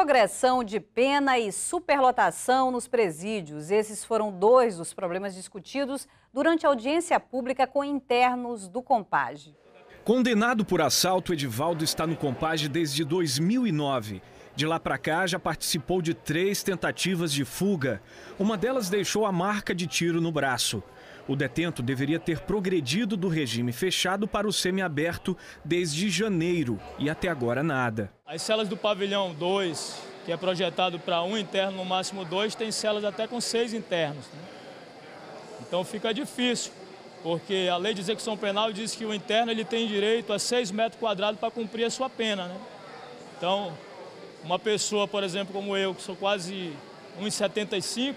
Progressão de pena e superlotação nos presídios. Esses foram dois dos problemas discutidos durante a audiência pública com internos do Compage. Condenado por assalto, Edivaldo está no Compage desde 2009. De lá para cá, já participou de três tentativas de fuga. Uma delas deixou a marca de tiro no braço. O detento deveria ter progredido do regime fechado para o semiaberto desde janeiro e até agora nada. As celas do pavilhão 2, que é projetado para um interno, no máximo dois, tem celas até com seis internos. Né? Então fica difícil, porque a lei de execução penal diz que o interno ele tem direito a seis metros quadrados para cumprir a sua pena. Né? Então, uma pessoa, por exemplo, como eu, que sou quase 1,75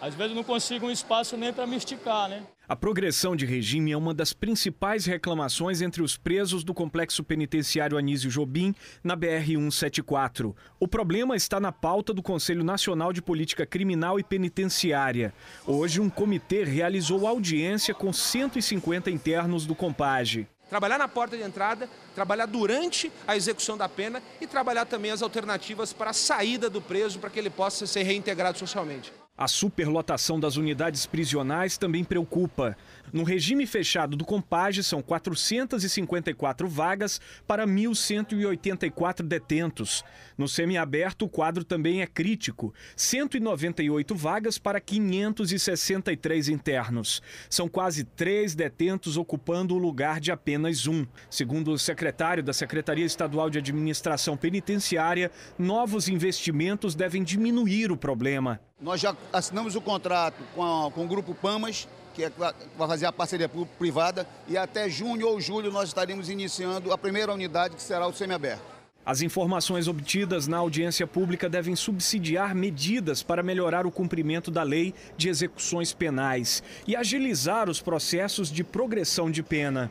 às vezes não consigo um espaço nem para me esticar, né? A progressão de regime é uma das principais reclamações entre os presos do complexo penitenciário Anísio Jobim, na BR-174. O problema está na pauta do Conselho Nacional de Política Criminal e Penitenciária. Hoje, um comitê realizou audiência com 150 internos do Compage. Trabalhar na porta de entrada, trabalhar durante a execução da pena e trabalhar também as alternativas para a saída do preso para que ele possa ser reintegrado socialmente. A superlotação das unidades prisionais também preocupa. No regime fechado do Compage, são 454 vagas para 1.184 detentos. No semiaberto, o quadro também é crítico: 198 vagas para 563 internos. São quase três detentos ocupando o lugar de apenas um. Segundo o secretário da Secretaria Estadual de Administração Penitenciária, novos investimentos devem diminuir o problema. Nós já assinamos o contrato com, a, com o Grupo Pamas, que é, vai fazer a parceria privada, e até junho ou julho nós estaremos iniciando a primeira unidade, que será o semiaberto. As informações obtidas na audiência pública devem subsidiar medidas para melhorar o cumprimento da lei de execuções penais e agilizar os processos de progressão de pena.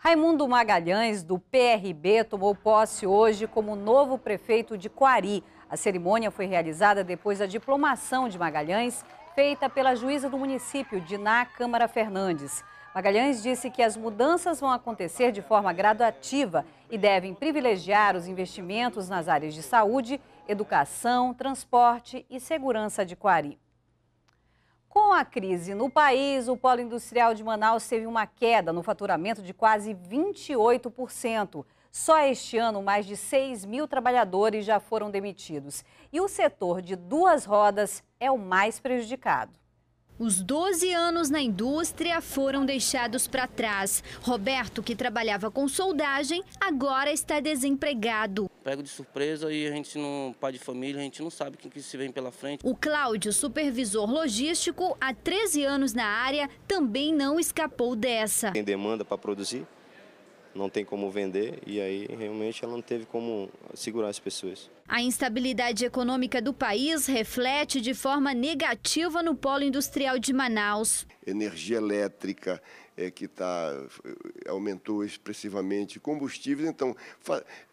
Raimundo Magalhães, do PRB, tomou posse hoje como novo prefeito de Quari. A cerimônia foi realizada depois da diplomação de Magalhães, feita pela juíza do município, Diná Câmara Fernandes. Magalhães disse que as mudanças vão acontecer de forma gradativa e devem privilegiar os investimentos nas áreas de saúde, educação, transporte e segurança de Quari. Com a crise no país, o polo industrial de Manaus teve uma queda no faturamento de quase 28%. Só este ano, mais de 6 mil trabalhadores já foram demitidos. E o setor de duas rodas é o mais prejudicado. Os 12 anos na indústria foram deixados para trás. Roberto, que trabalhava com soldagem, agora está desempregado. Pego de surpresa e a gente não, pai de família, a gente não sabe quem que se vem pela frente. O Cláudio, supervisor logístico, há 13 anos na área, também não escapou dessa. Tem demanda para produzir, não tem como vender e aí realmente ela não teve como segurar as pessoas. A instabilidade econômica do país reflete de forma negativa no polo industrial de Manaus energia elétrica é, que tá, é, aumentou expressivamente, combustíveis, então,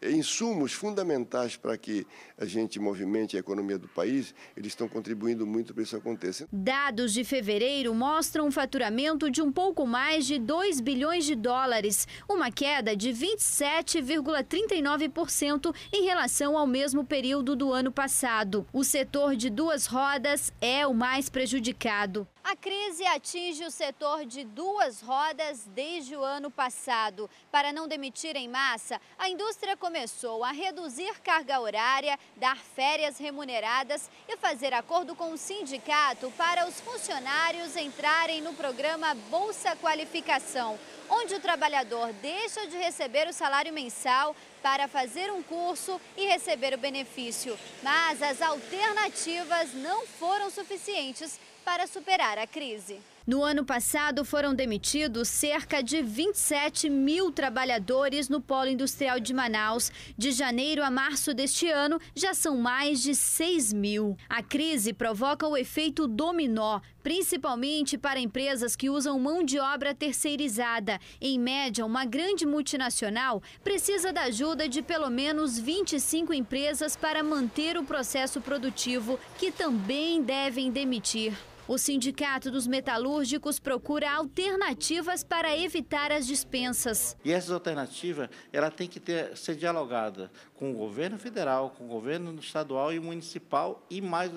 é, insumos fundamentais para que a gente movimente a economia do país, eles estão contribuindo muito para isso acontecer. Dados de fevereiro mostram um faturamento de um pouco mais de 2 bilhões de dólares, uma queda de 27,39% em relação ao mesmo período do ano passado. O setor de duas rodas é o mais prejudicado. A crise atinge o setor de duas rodas desde o ano passado. Para não demitir em massa, a indústria começou a reduzir carga horária, dar férias remuneradas e fazer acordo com o sindicato para os funcionários entrarem no programa Bolsa Qualificação, onde o trabalhador deixa de receber o salário mensal para fazer um curso e receber o benefício. Mas as alternativas não foram suficientes para superar a crise. No ano passado, foram demitidos cerca de 27 mil trabalhadores no polo industrial de Manaus. De janeiro a março deste ano, já são mais de 6 mil. A crise provoca o efeito dominó, principalmente para empresas que usam mão de obra terceirizada. Em média, uma grande multinacional precisa da ajuda de pelo menos 25 empresas para manter o processo produtivo, que também devem demitir. O Sindicato dos Metalúrgicos procura alternativas para evitar as dispensas. E essa alternativa, ela tem que ter, ser dialogada com o governo federal, com o governo estadual e municipal e mais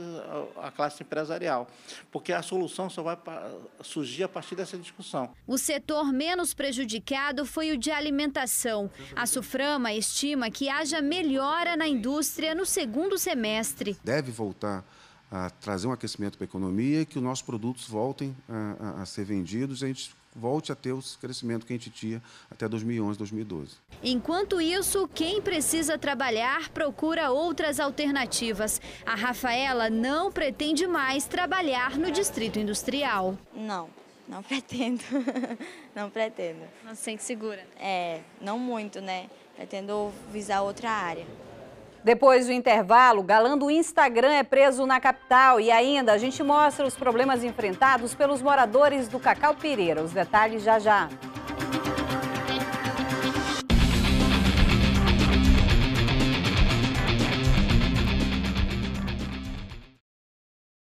a classe empresarial, porque a solução só vai surgir a partir dessa discussão. O setor menos prejudicado foi o de alimentação. A Suframa estima que haja melhora na indústria no segundo semestre. Deve voltar a trazer um aquecimento para a economia, que os nossos produtos voltem a, a, a ser vendidos e a gente volte a ter o crescimento que a gente tinha até 2011, 2012. Enquanto isso, quem precisa trabalhar procura outras alternativas. A Rafaela não pretende mais trabalhar no distrito industrial. Não, não pretendo. não pretendo. Não se sente segura? É, não muito, né? Pretendo visar outra área. Depois do intervalo, galã do Instagram é preso na capital e ainda a gente mostra os problemas enfrentados pelos moradores do Cacau Pereira. Os detalhes já já.